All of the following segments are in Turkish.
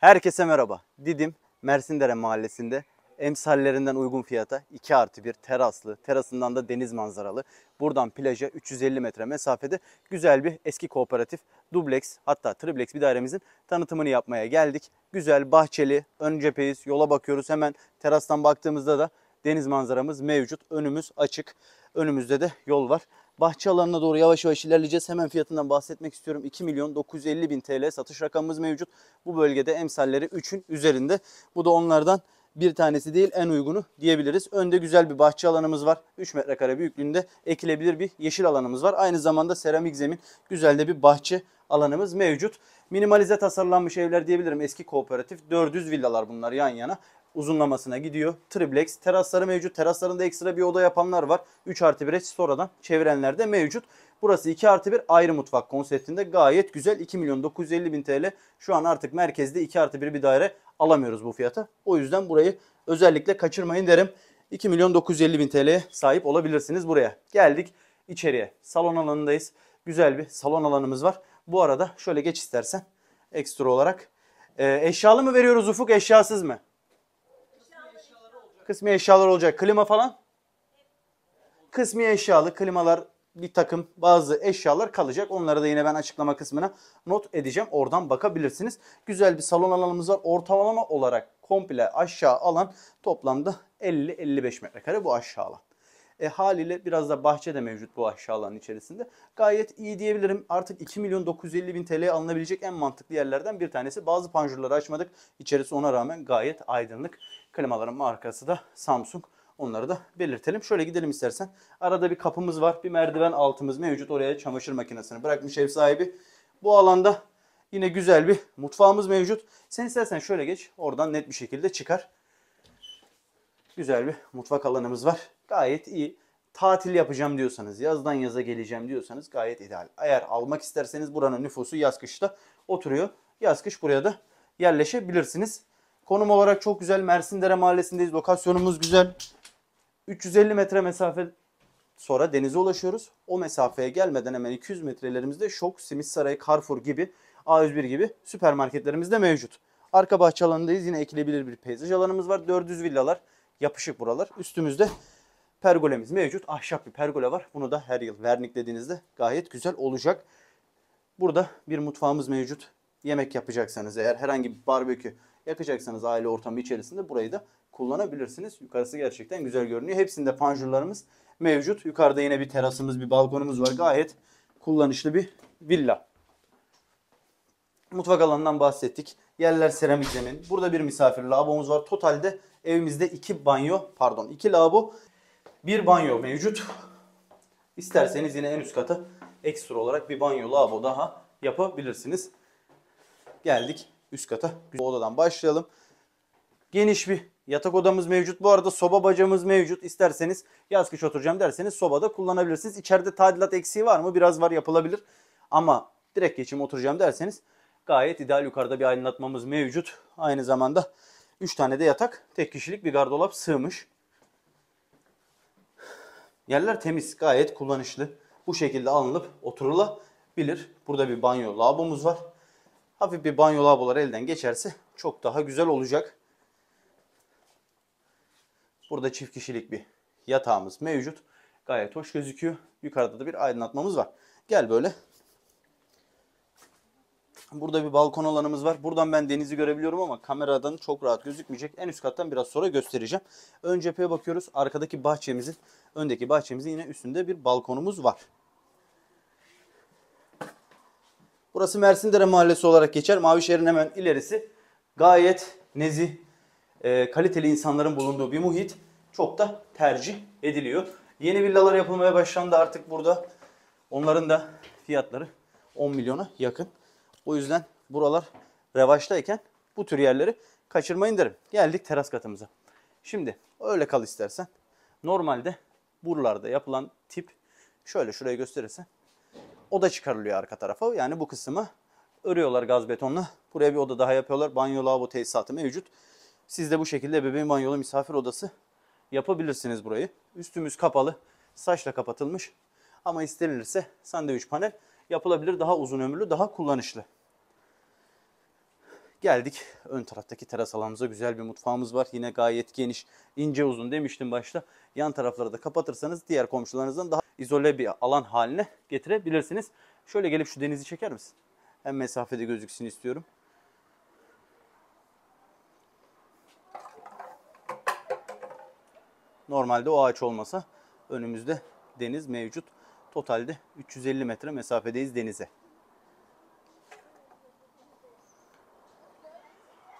Herkese merhaba. Didim Mersindere mahallesinde emsallerinden uygun fiyata 2 artı 1 teraslı, terasından da deniz manzaralı. Buradan plaja 350 metre mesafede güzel bir eski kooperatif dublex hatta triplex bir dairemizin tanıtımını yapmaya geldik. Güzel bahçeli, ön cepheyiz, yola bakıyoruz. Hemen terastan baktığımızda da deniz manzaramız mevcut. Önümüz açık. Önümüzde de yol var bahçe alanına doğru yavaş yavaş ilerleyeceğiz. Hemen fiyatından bahsetmek istiyorum. 2 milyon 950 bin TL satış rakamımız mevcut. Bu bölgede emsalleri 3'ün üzerinde. Bu da onlardan bir tanesi değil en uygunu diyebiliriz. Önde güzel bir bahçe alanımız var. 3 metrekare büyüklüğünde ekilebilir bir yeşil alanımız var. Aynı zamanda seramik zemin güzel de bir bahçe alanımız mevcut. Minimalize tasarlanmış evler diyebilirim eski kooperatif. 400 villalar bunlar yan yana uzunlamasına gidiyor. Triplex terasları mevcut. Teraslarında ekstra bir oda yapanlar var. 3 artı 1'e sonradan çevirenler de mevcut. Burası 2 artı 1 ayrı mutfak konseptinde gayet güzel. 2 milyon 950 bin TL. Şu an artık merkezde 2 artı 1 bir daire alamıyoruz bu fiyata. O yüzden burayı özellikle kaçırmayın derim. 2 milyon 950 bin TL'ye sahip olabilirsiniz buraya. Geldik içeriye. Salon alanındayız. Güzel bir salon alanımız var. Bu arada şöyle geç istersen ekstra olarak. Ee, eşyalı mı veriyoruz Ufuk eşyasız mı? Kısmi eşyalar olacak. Klima falan? Kısmi eşyalı klimalar bir takım bazı eşyalar kalacak. Onları da yine ben açıklama kısmına not edeceğim. Oradan bakabilirsiniz. Güzel bir salon alanımız var. Ortalama olarak komple aşağı alan toplamda 50-55 metrekare bu aşağı alan. E, haliyle biraz da bahçe de mevcut bu aşağıların içerisinde. Gayet iyi diyebilirim. Artık 2 milyon 950 bin TL alınabilecek en mantıklı yerlerden bir tanesi. Bazı panjurları açmadık. İçerisi ona rağmen gayet aydınlık. Klimaların markası da Samsung. Onları da belirtelim. Şöyle gidelim istersen. Arada bir kapımız var. Bir merdiven altımız mevcut. Oraya çamaşır makinesini bırakmış ev sahibi. Bu alanda yine güzel bir mutfağımız mevcut. Sen istersen şöyle geç. Oradan net bir şekilde çıkar güzel bir mutfak alanımız var. Gayet iyi. Tatil yapacağım diyorsanız, yazdan yaza geleceğim diyorsanız gayet ideal. Eğer almak isterseniz buranın nüfusu yaz kışta oturuyor. Yaz kış buraya da yerleşebilirsiniz. Konum olarak çok güzel. Mersindere mahallesindeyiz. Lokasyonumuz güzel. 350 metre mesafe sonra denize ulaşıyoruz. O mesafeye gelmeden hemen 200 metrelerimizde Şok, sarayı, Carrefour gibi A101 gibi süpermarketlerimiz de mevcut. Arka bahçe alanındayız. Yine ekilebilir bir peyzaj alanımız var. 400 villalar yapışık buralar. Üstümüzde pergolemiz mevcut. Ahşap bir pergole var. Bunu da her yıl verniklediğinizde gayet güzel olacak. Burada bir mutfağımız mevcut. Yemek yapacaksanız eğer herhangi bir barbekü yakacaksanız aile ortamı içerisinde burayı da kullanabilirsiniz. Yukarısı gerçekten güzel görünüyor. Hepsinde panjurlarımız mevcut. Yukarıda yine bir terasımız, bir balkonumuz var. Gayet kullanışlı bir villa. Mutfak alanından bahsettik. Yerler seramik zemin. Burada bir misafir lavabomuz var. Totalde evimizde iki banyo, pardon iki lavabo, bir banyo mevcut. İsterseniz yine en üst kata ekstra olarak bir banyo, lavabo daha yapabilirsiniz. Geldik üst kata. Bu odadan başlayalım. Geniş bir yatak odamız mevcut. Bu arada soba bacamız mevcut. İsterseniz yaz kış oturacağım derseniz sobada kullanabilirsiniz. İçeride tadilat eksiği var mı? Biraz var yapılabilir. Ama direkt geçim oturacağım derseniz gayet ideal yukarıda bir aydınlatmamız mevcut. Aynı zamanda 3 tane de yatak, tek kişilik bir gardırop sığmış. Yerler temiz, gayet kullanışlı. Bu şekilde alınıp oturulabilir. Burada bir banyo lavabomuz var. Hafif bir banyo lavaboları elden geçerse çok daha güzel olacak. Burada çift kişilik bir yatağımız mevcut. Gayet hoş gözüküyor. Yukarıda da bir aydınlatmamız var. Gel böyle Burada bir balkon alanımız var. Buradan ben denizi görebiliyorum ama kameradan çok rahat gözükmeyecek. En üst kattan biraz sonra göstereceğim. Ön cepheye bakıyoruz. Arkadaki bahçemizin, öndeki bahçemizin yine üstünde bir balkonumuz var. Burası Mersindere Mahallesi olarak geçer. Mavişehir'in hemen ilerisi. Gayet nezi e, kaliteli insanların bulunduğu bir muhit. Çok da tercih ediliyor. Yeni villalar yapılmaya başlandı artık burada. Onların da fiyatları 10 milyona yakın. O yüzden buralar revaçtayken bu tür yerleri kaçırmayın derim. Geldik teras katımıza. Şimdi öyle kal istersen. Normalde buralarda yapılan tip şöyle şurayı gösterirse oda çıkarılıyor arka tarafa. Yani bu kısmı örüyorlar gaz betonla. Buraya bir oda daha yapıyorlar. Banyo lavabo tesisatı mevcut. Siz de bu şekilde bebeğin banyolu misafir odası yapabilirsiniz burayı. Üstümüz kapalı. Saçla kapatılmış. Ama istenilirse sandviç panel yapılabilir, daha uzun ömürlü, daha kullanışlı. Geldik ön taraftaki teras alanımıza. Güzel bir mutfağımız var. Yine gayet geniş, ince uzun demiştim başta. Yan tarafları da kapatırsanız diğer komşularınızdan daha izole bir alan haline getirebilirsiniz. Şöyle gelip şu denizi çeker misin? Hem mesafede gözüksün istiyorum. Normalde o ağaç olmasa önümüzde deniz mevcut. Totalde 350 metre mesafedeyiz denize.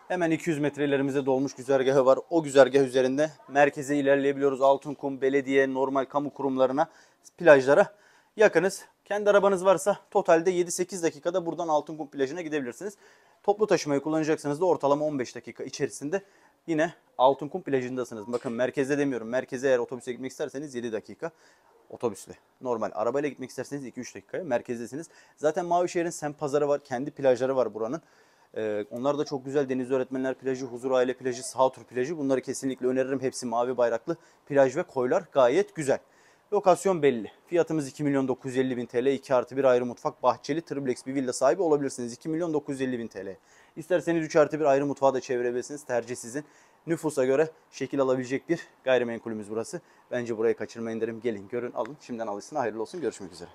Hemen 200 metrelerimize dolmuş güzergahı var. O güzergah üzerinde merkeze ilerleyebiliyoruz. Altınkum, belediye, normal kamu kurumlarına, plajlara yakınız. Kendi arabanız varsa totalde 7-8 dakikada buradan Altınkum plajına gidebilirsiniz. Toplu taşımayı kullanacaksanız da ortalama 15 dakika içerisinde yine Altınkum plajındasınız. Bakın merkezde demiyorum. Merkeze eğer otobüse gitmek isterseniz 7 dakika otobüsle. Normal arabayla gitmek isterseniz 2-3 dakikaya merkezdesiniz. Zaten Mavişehir'in sem pazarı var. Kendi plajları var buranın. Ee, onlar da çok güzel Deniz Öğretmenler Plajı, Huzur Aile Plajı, Sağtur Plajı. Bunları kesinlikle öneririm. Hepsi mavi bayraklı plaj ve koylar gayet güzel. Lokasyon belli. Fiyatımız 2 milyon 950 bin TL. 2 artı 1 ayrı mutfak, bahçeli, triplex bir villa sahibi olabilirsiniz. 2 milyon 950 bin TL. İsterseniz 3 artı bir ayrı mutfağa da çevirebilirsiniz. Tercih sizin. Nüfusa göre şekil alabilecek bir gayrimenkulümüz burası. Bence burayı kaçırmayın derim. Gelin görün alın. Şimdiden alışsın. Hayırlı olsun. Görüşmek üzere.